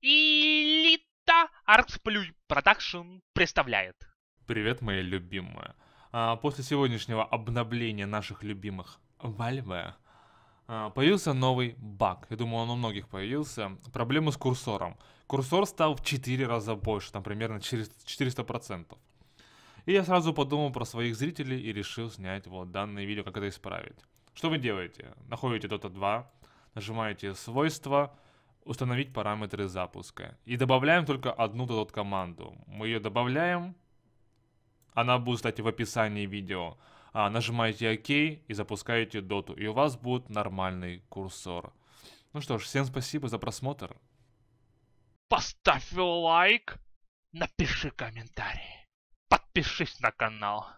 Элита Артсплюй Продакшн представляет. Привет, моя любимая. А, после сегодняшнего обновления наших любимых Вальве появился новый баг. Я думаю, он у многих появился. Проблема с курсором. Курсор стал в 4 раза больше, там примерно через 400%. И я сразу подумал про своих зрителей и решил снять вот данное видео, как это исправить. Что вы делаете? Находите Dota 2, нажимаете «Свойства», установить параметры запуска. И добавляем только одну тут команду. Мы ее добавляем. Она будет, кстати, в описании видео. А, нажимаете ОК и запускаете доту. И у вас будет нормальный курсор. Ну что ж, всем спасибо за просмотр. Поставь лайк, напиши комментарий, подпишись на канал.